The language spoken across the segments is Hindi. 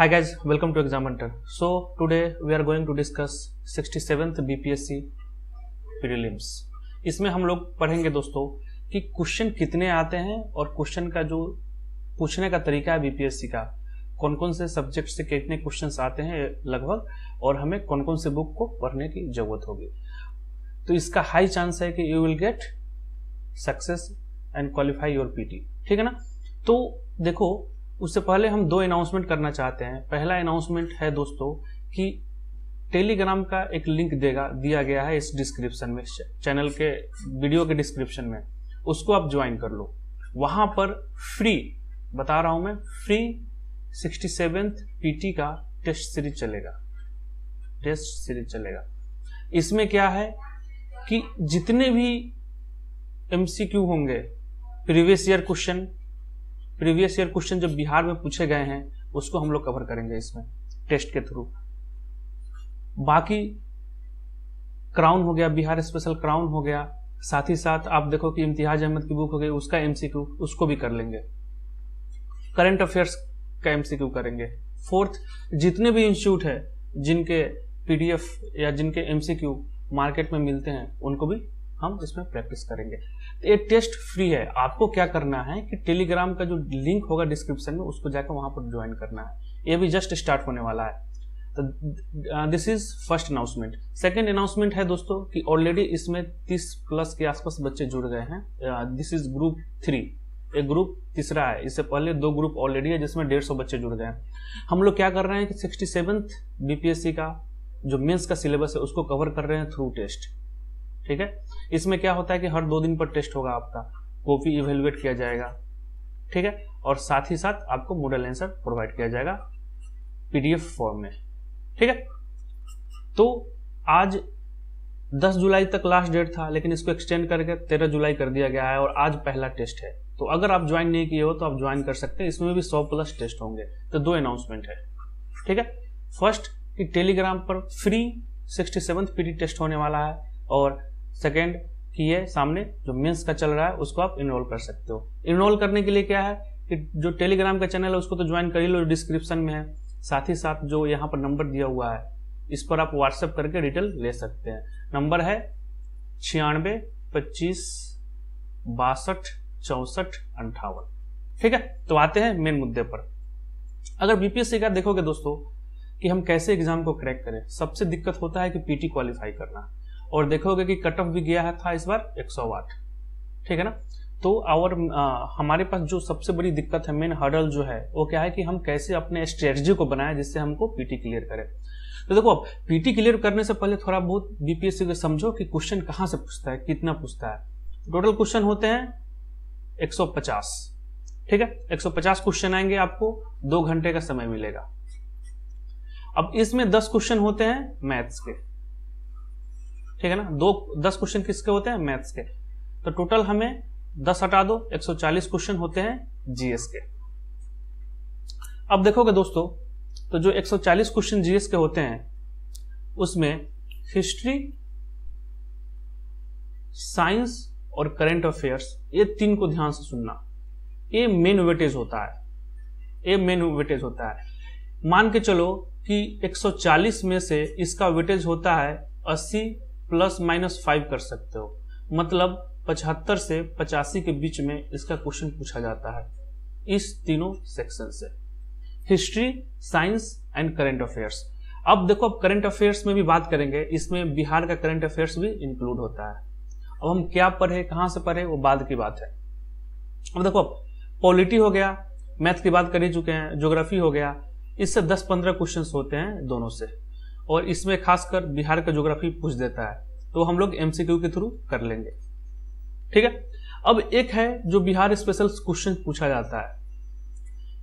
Hi guys, welcome to Exam Hunter. So today we are going to discuss 67th BPSC prelims. इसमें हम लोग पढ़ेंगे दोस्तों कि क्वेश्चन कितने आते हैं और क्वेश्चन का जो पूछने का तरीका है बीपीएससी का कौन कौन से सब्जेक्ट से कितने क्वेश्चंस आते हैं लगभग और हमें कौन कौन से बुक को पढ़ने की जरूरत होगी तो इसका हाई चांस है कि you will get success and qualify your PT ठीक है ना तो देखो उससे पहले हम दो अनाउंसमेंट करना चाहते हैं पहला अनाउंसमेंट है दोस्तों कि टेलीग्राम का एक लिंक देगा दिया गया है इस डिस्क्रिप्शन में चैनल के वीडियो के डिस्क्रिप्शन में उसको आप ज्वाइन कर लो वहां पर फ्री बता रहा हूं मैं फ्री सिक्सटी सेवेंथ पीटी का टेस्ट सीरीज चलेगा टेस्ट सीरीज चलेगा इसमें क्या है कि जितने भी एमसीक्यू होंगे previous year question previous year question जो बिहार में पूछे गए हैं उसको हम लोग कवर करेंगे इसमें टेस्ट के थ्रू बाकी क्राउन हो गया बिहार स्पेशल क्राउन हो गया साथ ही साथ आप देखो कि इम्तियाज अहमद की बुक हो गई उसका एमसीक्यू उसको भी कर लेंगे करंट अफेयर्स का एमसीक्यू करेंगे फोर्थ जितने भी इंस्टीट्यूट है जिनके पीडीएफ या जिनके एमसीक्यू मार्केट में मिलते हैं उनको भी हम इसमें प्रैक्टिस करेंगे ये टेस्ट फ्री है आपको क्या करना है कि टेलीग्राम का जो लिंक होगा डिस्क्रिप्शन में उसको जाकर वहां पर ज्वाइन करना है ये भी जस्ट स्टार्ट होने वाला है तो this is first announcement second announcement है दोस्तों कि ऑलरेडी इसमें 30 प्लस के आसपास बच्चे जुड़ गए हैं दिस इज ग्रुप थ्री एक ग्रुप तीसरा है इससे पहले दो ग्रुप ऑलरेडी है जिसमें डेढ़ सौ बच्चे जुड़ गए हैं हम लोग क्या कर रहे हैं कि सिक्सटी बीपीएससी का जो मेन्स का सिलेबस है उसको कवर कर रहे हैं थ्रू टेस्ट ठीक है इसमें क्या होता है कि हर दो दिन पर टेस्ट होगा आपका कॉपी इवेल्युएट किया जाएगा ठीक है और साथ ही साथ आपको मॉडल आंसर प्रोवाइड किया जाएगा पीडीएफ फॉर्म में ठीक है तो आज 10 जुलाई तक लास्ट डेट था लेकिन इसको एक्सटेंड करके 13 जुलाई कर दिया गया है और आज पहला टेस्ट है तो अगर आप ज्वाइन नहीं किए हो तो आप ज्वाइन कर सकते हैं इसमें भी 100 प्लस टेस्ट होंगे तो दो अनाउंसमेंट है ठीक है फर्स्ट कि टेलीग्राम पर free sixty seven PT test होने वाला है और सेकेंड की है सामने जो मेंस का चल रहा है उसको आप इनरोल कर सकते हो इनरोल करने के लिए क्या है कि जो टेलीग्राम का चैनल है उसको तो ज्वाइन कर ही लो डिस्क्रिप्शन में है साथ ही साथ जो यहाँ पर नंबर दिया हुआ है इस पर आप व्हाट्सएप करके डिटेल ले सकते हैं नंबर है छियानवे पच्चीस बासठ चौसठ अंठावन ठीक है तो आते हैं मेन मुद्दे पर अगर बीपीएससी का देखोगे दोस्तों कि हम कैसे एग्जाम को क्रैक करें सबसे दिक्कत होता है कि पीटी क्वालिफाई करना और देखोगे कि कट ऑफ भी गया है था इस बार 100 वाट ठीक है ना तो और हमारे पास जो सबसे बड़ी दिक्कत है मेन हर्डल जो है वो क्या है कि हम कैसे अपने स्ट्रेटजी को बनाए जिससे हमको पीटी क्लियर करें तो देखो अब पीटी क्लियर करने से पहले थोड़ा बहुत बीपीएससी को समझो कि क्वेश्चन कहाँ से पूछता है कितना पूछता है टोटल क्वेश्चन होते हैं 150 ठीक है 150 क्वेश्चन आएंगे आपको दो घंटे का समय मिलेगा अब इसमें 10 क्वेश्चन होते हैं मैथ्स के ठीक है ना दो दस क्वेश्चन किसके होते हैं मैथ्स के तो टोटल हमें दस हटा दो चालीस क्वेश्चन होते हैं जीएस के अब देखोगे दोस्तों तो जो 140 क्वेश्चन जीएस के होते हैं उसमें हिस्ट्री साइंस और करंट अफेयर्स ये तीन को ध्यान से सुनना ये मेन वेटेज होता है ये मेन वेटेज होता है मान के चलो कि 140 में से इसका वेटेज होता है 80 प्लस माइनस फाइव कर सकते हो मतलब पचहत्तर से पचासी के बीच में इसका क्वेश्चन पूछा जाता है इस तीनों सेक्शन से history science and current affairs अब देखो अब करंट अफेयर्स में भी बात करेंगे इसमें बिहार का करंट अफेयर्स भी इंक्लूड होता है अब हम क्या पढ़े कहां से पढ़े वो बाद की बात है अब देखो अब पॉलिटी हो गया मैथ की बात कर ही चुके हैं ज्योग्राफी हो गया इससे 10-15 क्वेश्चन होते हैं दोनों से और इसमें खासकर बिहार का ज्योग्राफी पूछ देता है तो हम लोग एमसीक्यू के थ्रू कर लेंगे ठीक है अब एक है जो बिहार स्पेशल क्वेश्चन पूछा जाता है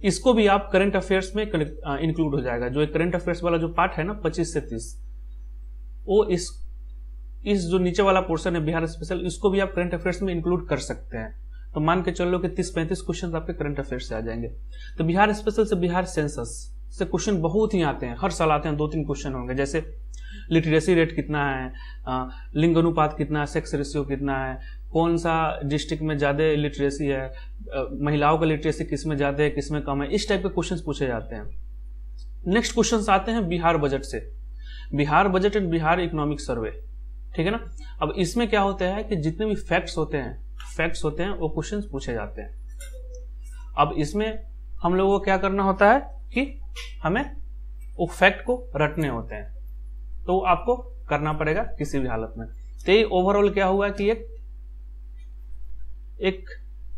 इसको भी आप करंट अफेयर्स में इंक्लूड हो जाएगा जो एक करंट अफेयर्स वाला जो पार्ट है ना पच्चीस से तीस वो इस इस जो नीचे वाला पोर्शन है बिहार स्पेशल इसको भी आप करंट अफेयर्स में इंक्लूड कर सकते हैं तो मान के चलो कि 30 पैंतीस क्वेश्चन आपके करंट अफेयर से आ जाएंगे तो बिहार स्पेशल से बिहार सेंसस से क्वेश्चन बहुत ही आते हैं हर साल आते हैं दो तीन क्वेश्चन होंगे जैसे लिटरेसी रेट कितना है लिंग अनुपात कितना है सेक्स रेशियो कितना है कौन सा डिस्ट्रिक्ट में ज़्यादा लिटरेसी है महिलाओं का लिटरेसी किस में ज़्यादा है किस में कम है इस टाइप के क्वेश्चन पूछे जाते हैं नेक्स्ट क्वेश्चन आते हैं बिहार बजट से Bihar budget and Bihar economic survey ठीक है ना अब इसमें क्या होता है कि जितने भी फैक्ट्स होते हैं फैक्ट्स होते हैं वो क्वेश्चन पूछे जाते हैं अब इसमें हम लोगों को क्या करना होता है कि हमें वो फैक्ट को रटने होते हैं तो आपको करना पड़ेगा किसी भी हालत में तो ये ओवरऑल क्या हुआ कि एक एक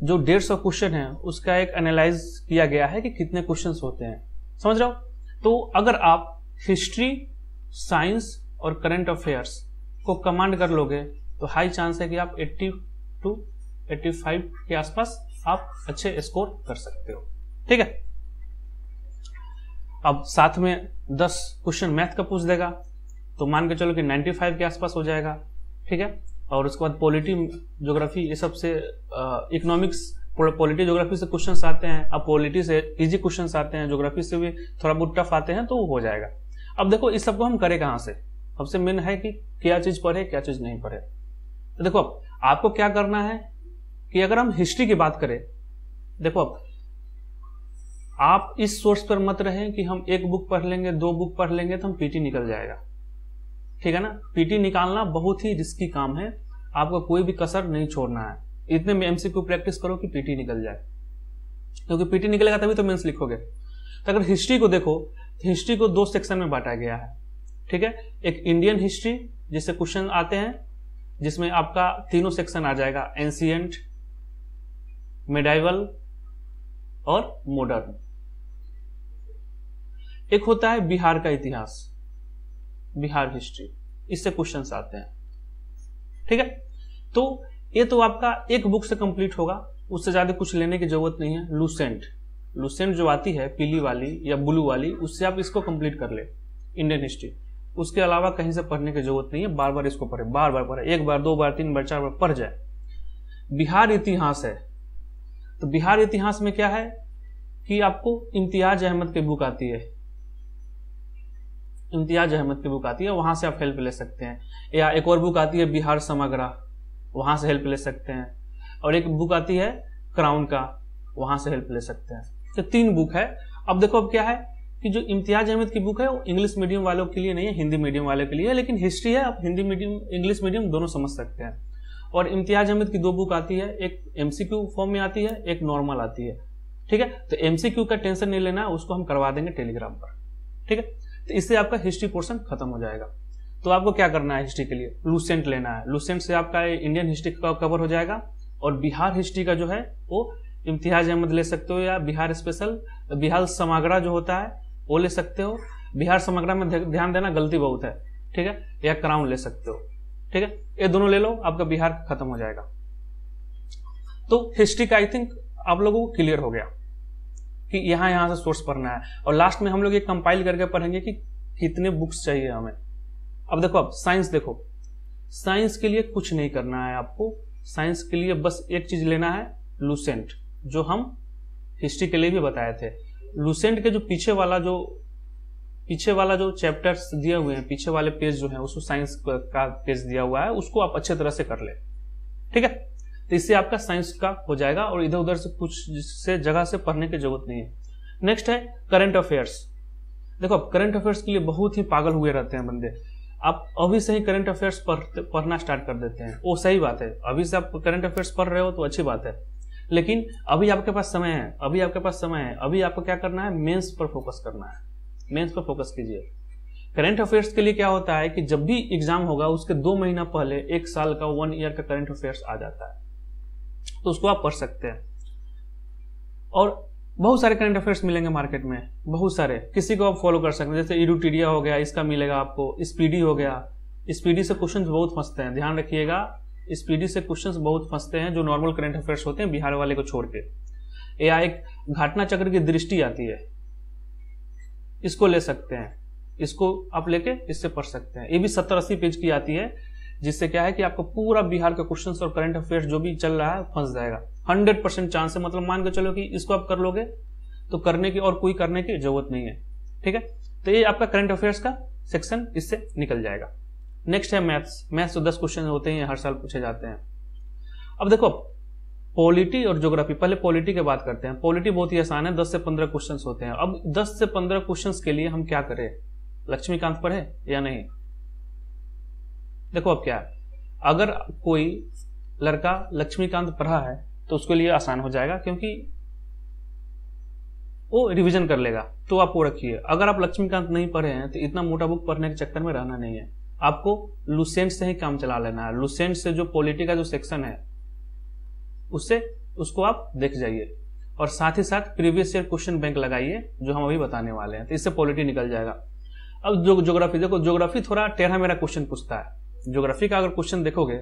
जो डेढ़ सौ क्वेश्चन है उसका एक एनालाइज किया गया है कि कितने क्वेश्चन होते हैं समझ रहे हो तो अगर आप हिस्ट्री साइंस और करंट अफेयर्स को कमांड कर लोगे तो हाई चांस है कि आप 80 टू 85 के आसपास आप अच्छे स्कोर कर सकते हो ठीक है अब साथ में 10 क्वेश्चन मैथ का पूछ देगा तो मान के चलो कि 95 के आसपास हो जाएगा ठीक है और उसके बाद पॉलिटी जोग्राफी ये सबसे इकोनॉमिक्स पॉलिटी ज्योग्राफी से क्वेश्चन आते हैं अब पॉलिटी से इजी क्वेश्चन आते हैं जोग्राफी से भी थोड़ा बहुत टफ आते हैं तो वो हो जाएगा अब देखो इस सबको हम करें कहाँ से सबसे मेन है कि क्या चीज पढ़े क्या चीज नहीं पढ़े तो देखो अब आपको क्या करना है कि अगर हम हिस्ट्री की बात करें देखो अब आप इस सोर्स पर मत रहें कि हम एक बुक पढ़ लेंगे दो बुक पढ़ लेंगे तो हम पीटी निकल जाएगा ठीक है ना पीटी निकालना बहुत ही रिस्की काम है आपका कोई भी कसर नहीं छोड़ना है इतने में एमसीक्यू प्रैक्टिस करो कि पीटी निकल जाए क्योंकि पीटी निकलेगा तभी तो मेंस लिखोगे तो अगर हिस्ट्री को देखो हिस्ट्री को दो सेक्शन में बांटा गया है ठीक है एक इंडियन हिस्ट्री जिससे क्वेश्चन आते हैं जिसमें आपका तीनों सेक्शन आ जाएगा एंशियंट मेडाइवल और मॉडर्न एक होता है बिहार का इतिहास बिहार हिस्ट्री इससे क्वेश्चन आते हैं ठीक है तो ये तो आपका एक बुक से कंप्लीट होगा उससे ज्यादा कुछ लेने की जरूरत नहीं है लूसेंट लूसेंट जो आती है पीली वाली या ब्लू वाली उससे आप इसको कंप्लीट कर ले इंडियन हिस्ट्री उसके अलावा कहीं से पढ़ने की जरूरत नहीं है बार बार इसको पढ़े बार बार पढ़े एक बार दो बार तीन बार चार बार पढ़ जाए बिहार इतिहास है तो बिहार इतिहास में क्या है कि आपको इम्तियाज अहमद की बुक आती है इम्तियाज अहमद की बुक आती है वहाँ से आप हेल्प ले सकते हैं या एक और बुक आती है बिहार समग्रा वहाँ से हेल्प ले सकते हैं और एक बुक आती है क्राउन का वहाँ से हेल्प ले सकते हैं तो तीन बुक है अब देखो अब क्या है कि जो इम्तियाज अहमद की बुक है वो इंग्लिश मीडियम वालों के लिए नहीं है हिंदी मीडियम वालों के लिए है लेकिन हिस्ट्री है आप हिंदी मीडियम इंग्लिश मीडियम दोनों समझ सकते हैं और इम्तियाज अहमद की दो बुक आती है एक एमसीक्यू फॉर्म में आती है एक नॉर्मल आती है ठीक है तो एमसीक्यू का टेंशन नहीं लेना उसको हम करवा देंगे टेलीग्राम पर ठीक है तो इससे आपका हिस्ट्री पोर्सन खत्म हो जाएगा तो आपको क्या करना है हिस्ट्री के लिए लूसेंट लेना है लूसेंट से आपका इंडियन हिस्ट्री का कवर हो जाएगा और बिहार हिस्ट्री का जो है वो इम्तिहाज अहमद ले सकते हो या बिहार स्पेशल बिहार समागरा जो होता है वो ले सकते हो बिहार समागरा में ध्यान देना गलती बहुत है ठीक है या क्राउन ले सकते हो ठीक है ये दोनों ले लो आपका बिहार खत्म हो जाएगा तो हिस्ट्री का आई थिंक आप लोगों को क्लियर हो गया कि यहाँ यहाँ से सोर्स पढ़ना है और लास्ट में हम लोग ये कंपाइल करके पढ़ेंगे कि कितने बुक्स चाहिए हमें अब देखो अब साइंस देखो साइंस के लिए कुछ नहीं करना है आपको साइंस के लिए बस एक चीज लेना है लूसेंट जो हम हिस्ट्री के लिए भी बताए थे लूसेंट के जो पीछे वाला जो पीछे वाला जो चैप्टर्स दिए हुए हैं पीछे वाले पेज जो है उसको साइंस का पेज दिया हुआ है उसको आप अच्छे तरह से कर ले ठीक है तो इससे आपका साइंस का हो जाएगा और इधर उधर से कुछ से जगह से पढ़ने की जरूरत नहीं है नेक्स्ट है करंट अफेयर्स देखो करंट अफेयर्स के लिए बहुत ही पागल हुए रहते हैं बंदे आप अभी से ही करंट अफेयर्स पढ़ना स्टार्ट कर देते हैं वो सही बात है अभी से आप करंट अफेयर्स पढ़ रहे हो तो अच्छी बात है लेकिन अभी आपके पास समय है अभी आपके पास समय है अभी आपको क्या करना है मेंस पर फोकस करना है मेंस पर फोकस कीजिए करंट अफेयर्स के लिए क्या होता है कि जब भी एग्जाम होगा उसके दो महीना पहले एक साल का वन ईयर का करंट अफेयर्स आ जाता है तो उसको आप पढ़ सकते हैं और बहुत सारे करंट अफेयर्स मिलेंगे मार्केट में बहुत सारे किसी को आप फॉलो कर सकते हैं जैसे इडूटीडिया हो गया इसका मिलेगा आपको स्पीडी हो गया स्पीडी से क्वेश्चन बहुत फंसते हैं ध्यान रखिएगा स्पीडी से क्वेश्चन बहुत फंसते हैं जो नॉर्मल करंट अफेयर्स होते हैं बिहार वाले को छोड़ के या एक घटना चक्र की दृष्टि आती है इसको ले सकते हैं इसको आप लेके इससे पढ़ सकते हैं ये भी सत्तर अस्सी पेज की आती है जिससे क्या है कि आपको पूरा बिहार का क्वेश्चन और करंट अफेयर जो भी चल रहा है फंस जाएगा हंड्रेड परसेंट चांस है मतलब मान के चलो कि इसको आप कर लोगे तो करने की और कोई करने की जरूरत नहीं है ठीक है तो ये आपका करंट अफेयर्स का सेक्शन इससे निकल जाएगा नेक्स्ट है मैथ्स मैथ्स तो दस क्वेश्चन होते हैं हर साल पूछे जाते हैं अब देखो पॉलिटी और ज्योग्राफी पहले पॉलिटी की बात करते हैं पॉलिटी बहुत ही आसान है दस से पंद्रह क्वेश्चन होते हैं अब दस से पंद्रह क्वेश्चन के लिए हम क्या करें लक्ष्मीकांत पढ़े या नहीं देखो अब क्या है अगर कोई लड़का लक्ष्मीकांत पढ़ा है तो उसके लिए आसान हो जाएगा क्योंकि वो रिवीजन कर लेगा तो आप वो रखिए अगर आप लक्ष्मीकांत नहीं पढ़े हैं तो इतना मोटा बुक पढ़ने के चक्कर में रहना नहीं है आपको लुसेंट से ही काम चला लेना है लुसेंट से जो पॉलिटी का जो सेक्शन है उससे उसको आप देख जाइए और साथ ही साथ प्रीवियस ईयर क्वेश्चन बैंक लगाइए जो हम अभी बताने वाले हैं तो इससे पॉलिटी निकल जाएगा अब जो ज्योग्राफी देखो ज्योग्राफी थोड़ा टेढ़ा मेरा क्वेश्चन पूछता है ज्योग्राफी का अगर क्वेश्चन देखोगे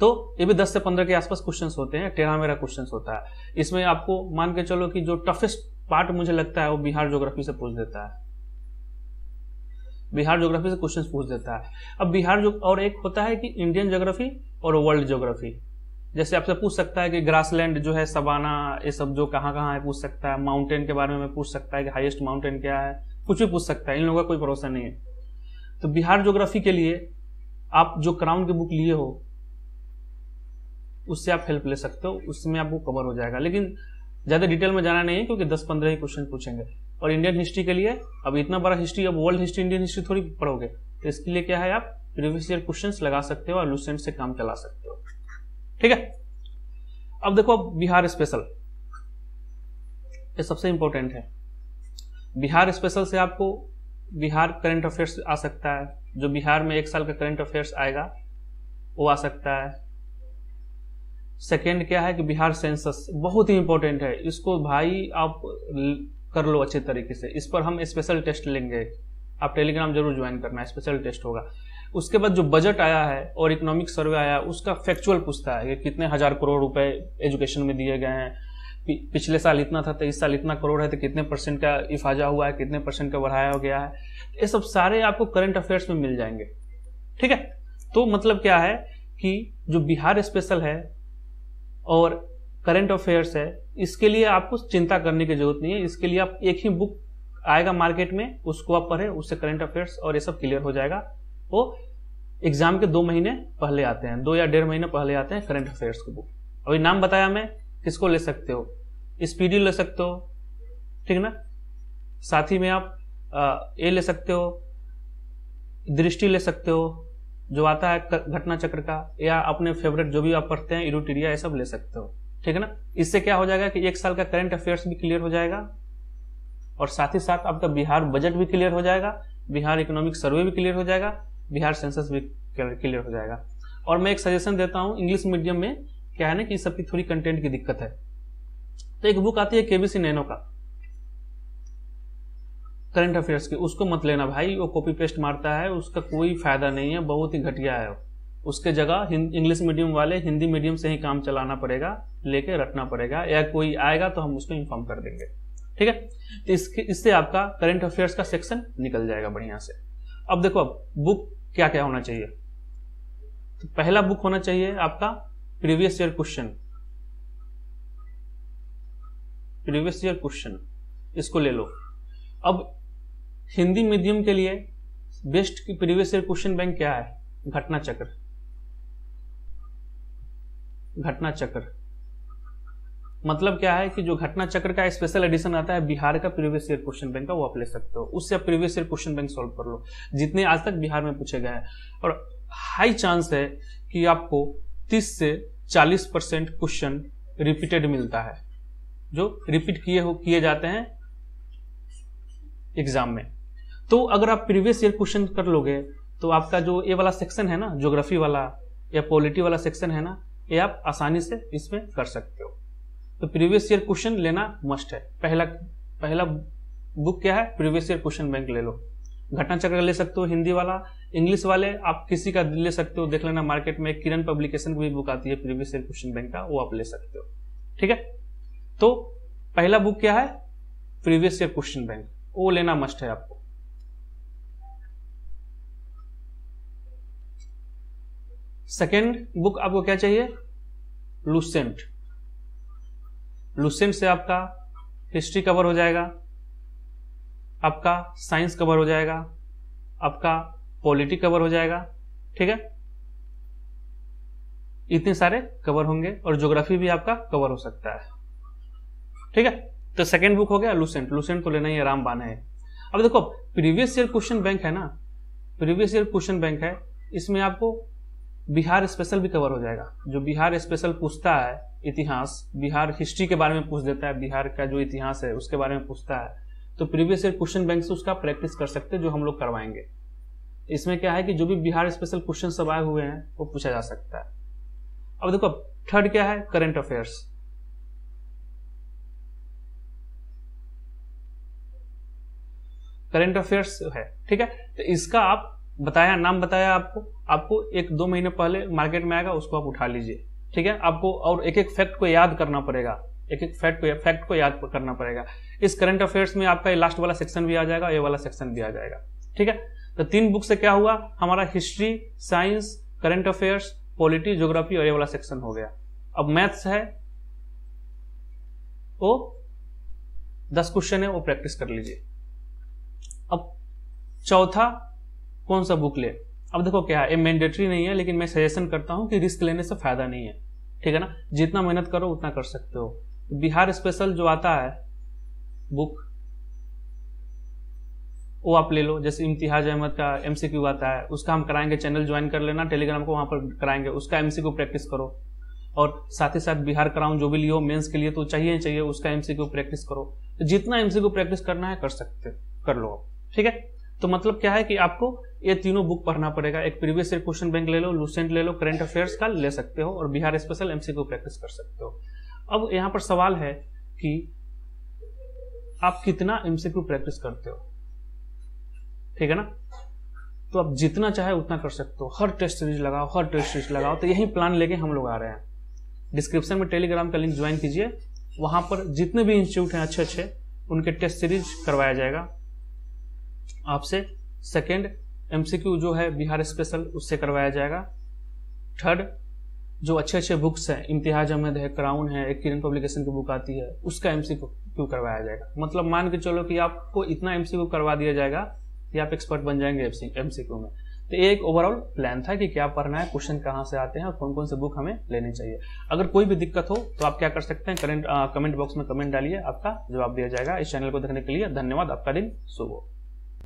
तो ये भी 10 से 15 के आसपास क्वेश्चन होते हैं टेरा मेरा क्वेश्चन होता है इसमें आपको मान के चलो कि जो टफेस्ट पार्ट मुझे लगता है वो बिहार ज्योग्राफी से पूछ देता है बिहार ज्योग्राफी से क्वेश्चन पूछ देता है अब बिहार और एक होता है कि इंडियन ज्योग्राफी और वर्ल्ड ज्योग्राफी जैसे आपसे पूछ सकता है कि ग्रासलैंड जो है सबाना ये सब जो कहाँ कहाँ है पूछ सकता है माउंटेन के बारे में पूछ सकता है कि हाईएस्ट माउंटेन क्या है कुछ भी पूछ सकता है इन लोगों का कोई भरोसा नहीं है तो बिहार ज्योग्राफी के लिए आप जो क्राउन की बुक लिए हो उससे आप हेल्प ले सकते हो उसमें आपको कवर हो जाएगा लेकिन ज़्यादा डिटेल में जाना नहीं है क्योंकि दस पंद्रह ही क्वेश्चन पूछेंगे और इंडियन हिस्ट्री के लिए अब इतना बड़ा हिस्ट्री अब वर्ल्ड हिस्ट्री इंडियन हिस्ट्री थोड़ी पढ़ोगे तो इसके लिए क्या है आप प्रीवियस ईयर क्वेश्चन लगा सकते हो और लूसेंट से काम चला सकते हो ठीक है अब देखो बिहार स्पेशल ये सबसे इंपॉर्टेंट है बिहार स्पेशल से आपको बिहार करंट अफेयर्स आ सकता है जो बिहार में एक साल का करंट अफेयर्स आएगा वो आ सकता है सेकेंड क्या है कि बिहार सेंसस बहुत ही इंपॉर्टेंट है इसको भाई आप कर लो अच्छे तरीके से इस पर हम स्पेशल टेस्ट लेंगे आप टेलीग्राम जरूर ज्वाइन करना स्पेशल टेस्ट होगा उसके बाद जो बजट आया है और इकोनॉमिक सर्वे आया उसका फैक्चुअल पूछता है कि कितने हजार करोड़ रुपए एजुकेशन में दिए गए हैं पिछले साल इतना था तेईस साल इतना करोड़ है तो कितने परसेंट का इफाजा हुआ है कितने परसेंट का बढ़ाया हो गया है ये सब सारे आपको करंट अफेयर्स में मिल जाएंगे ठीक है तो मतलब क्या है कि जो बिहार स्पेशल है और करंट अफेयर्स है इसके लिए आपको चिंता करने की जरूरत नहीं है इसके लिए आप एक ही बुक आएगा मार्केट में उसको आप पढ़े उससे करंट अफेयर्स और ये सब क्लियर हो जाएगा वो एग्जाम के दो महीने पहले आते हैं दो या डेढ़ महीने पहले आते हैं करंट अफेयर्स की बुक अभी नाम बताया मैं किसको ले सकते हो स्पीडी ले सकते हो ठीक ना साथ ही में आप ए ले सकते हो दृष्टि ले सकते हो जो आता है घटना चक्र का या अपने फेवरेट जो भी आप पढ़ते हैं इरूटीरिया ये सब ले सकते हो ठीक है ना इससे क्या हो जाएगा कि एक साल का करंट अफेयर्स भी क्लियर हो जाएगा और साथ ही साथ आपका बिहार बजट भी क्लियर हो जाएगा बिहार इकोनॉमिक सर्वे भी क्लियर हो जाएगा बिहार सेंसस भी क्लियर हो जाएगा और मैं एक सजेशन देता हूँ इंग्लिश मीडियम में क्या है ना कि सबकी थोड़ी कंटेंट की दिक्कत है तो एक बुक आती है केबीसी नैनो का करंट अफेयर्स की उसको मत लेना भाई वो कॉपी पेस्ट मारता है उसका कोई फायदा नहीं है बहुत ही घटिया है उसके जगह इंग्लिश मीडियम वाले हिंदी मीडियम से ही काम चलाना पड़ेगा लेके रखना पड़ेगा या कोई आएगा तो हम उसको इन्फॉर्म कर देंगे ठीक है तो इसके इससे आपका करंट अफेयर्स का सेक्शन निकल जाएगा बढ़िया से अब देखो अब बुक क्या क्या होना चाहिए तो पहला बुक होना चाहिए आपका previous year question previous year question इसको ले लो अब हिंदी मीडियम के लिए बेस्ट की प्रीवियस ईयर क्वेश्चन बैंक क्या है घटना चक्र घटना चक्र मतलब क्या है कि जो घटना चक्र का स्पेशल एडिशन आता है बिहार का प्रीवियस ईयर क्वेश्चन बैंक का वो आप ले सकते हो उससे आप previous year question bank solve कर लो जितने आज तक बिहार में पूछे गए हैं और हाई चांस है कि आपको 30 से 40 परसेंट क्वेश्चन रिपीटेड मिलता है जो रिपीट किए हो किए जाते हैं एग्जाम में तो अगर आप प्रीवियस ईयर क्वेश्चन कर लोगे तो आपका जो ये वाला सेक्शन है ना ज्योग्राफी वाला या पॉलिटी वाला सेक्शन है ना ये आप आसानी से इसमें कर सकते हो तो प्रीवियस ईयर क्वेश्चन लेना मस्ट है पहला पहला बुक क्या है प्रीवियस ईयर क्वेश्चन बैंक ले लो घटना चक्र ले सकते हो हिंदी वाला इंग्लिश वाले आप किसी का ले सकते हो देख लेना मार्केट में किरण पब्लिकेशन की भी बुक आती है प्रीवियस ईयर क्वेश्चन बैंक का वो आप ले सकते हो ठीक है तो पहला बुक क्या है प्रीवियस ईयर क्वेश्चन बैंक वो लेना मस्ट है आपको सेकेंड बुक आपको क्या चाहिए लुसेंट लुसेंट से आपका हिस्ट्री कवर हो जाएगा आपका साइंस कवर हो जाएगा आपका पॉलिटी कवर हो जाएगा ठीक है इतने सारे कवर होंगे और ज्योग्राफी भी आपका कवर हो सकता है ठीक है तो सेकेंड बुक हो गया लुसेंट लुसेंट तो लेना ही आराम बाना है अब देखो प्रीवियस ईयर क्वेश्चन बैंक है ना प्रीवियस ईयर क्वेश्चन बैंक है इसमें आपको बिहार स्पेशल भी कवर हो जाएगा जो बिहार स्पेशल पूछता है इतिहास बिहार हिस्ट्री के बारे में पूछ देता है बिहार का जो इतिहास है उसके बारे में पूछता है तो प्रीवियस ईयर क्वेश्चन बैंक से उसका प्रैक्टिस कर सकते हैं जो हम लोग करवाएंगे इसमें क्या है कि जो भी बिहार स्पेशल क्वेश्चन सब आए हुए हैं वो पूछा जा सकता है अब देखो थर्ड क्या है करंट अफेयर्स करंट अफेयर्स है ठीक है तो इसका आप बताया नाम बताया आपको आपको एक दो महीने पहले मार्केट में आएगा उसको आप उठा लीजिए ठीक है आपको और एक एक फैक्ट को याद करना पड़ेगा एक एक फैक्ट को फैक्ट को याद करना पड़ेगा इस करंट अफेयर्स में आपका ये लास्ट वाला सेक्शन भी आ जाएगा ये वाला सेक्शन भी आ जाएगा ठीक है तो तीन बुक से क्या हुआ हमारा history science current affairs polity geography और ये वाला सेक्शन हो गया अब मैथ्स है वो दस क्वेश्चन है वो प्रैक्टिस कर लीजिए अब चौथा कौन सा बुक ले अब देखो क्या है ये मैंडेटरी नहीं है लेकिन मैं सजेशन करता हूं कि रिस्क लेने से फायदा नहीं है ठीक है ना जितना मेहनत करो उतना कर सकते हो बिहार स्पेशल जो आता है बुक वो आप ले लो जैसे इम्तिहाज अहमद का एमसीक्यू आता है उसका हम कराएंगे चैनल ज्वाइन कर लेना टेलीग्राम को वहां पर कराएंगे उसका एमसीक्यू प्रैक्टिस करो और साथ ही साथ बिहार कराऊं जो भी लियो मेंस के लिए तो चाहिए चाहिए उसका एमसीक्यू प्रैक्टिस करो तो जितना एमसीक्यू प्रैक्टिस करना है कर सकते कर लो ठीक है तो मतलब क्या है कि आपको ये तीनों बुक पढ़ना पड़ेगा एक प्रीवियस ईयर क्वेश्चन बैंक ले लो लूसेंट ले लो करेंट अफेयर्स का ले सकते हो और बिहार स्पेशल एमसीक्यू प्रैक्टिस कर सकते हो अब यहां पर सवाल है कि आप कितना एमसीक्यू प्रैक्टिस करते हो ठीक है ना तो आप जितना चाहे उतना कर सकते हो हर टेस्ट सीरीज लगाओ हर टेस्ट सीरीज लगाओ तो यही प्लान लेके हम लोग आ रहे हैं डिस्क्रिप्शन में टेलीग्राम का लिंक ज्वाइन कीजिए वहां पर जितने भी इंस्टीट्यूट हैं अच्छे अच्छे उनके टेस्ट सीरीज करवाया जाएगा आपसे सेकेंड एमसीक्यू जो है बिहार स्पेशल उससे करवाया जाएगा थर्ड जो अच्छे अच्छे बुक्स हैं इम्तिहाज अहमद है क्राउन है एक किरण पब्लिकेशन की बुक आती है उसका एम क्यू करवाया जाएगा मतलब मान के चलो कि आपको इतना एम करवा दिया जाएगा कि आप एक्सपर्ट बन जाएंगे एम में तो एक ओवरऑल प्लान था कि क्या पढ़ना है क्वेश्चन कहाँ से आते हैं और कौन कौन से बुक हमें लेने चाहिए अगर कोई भी दिक्कत हो तो आप क्या कर सकते हैं करेंट कमेंट बॉक्स में कमेंट डालिए आपका जवाब दिया जाएगा इस चैनल को देखने के लिए धन्यवाद आपका दिन शुभ हो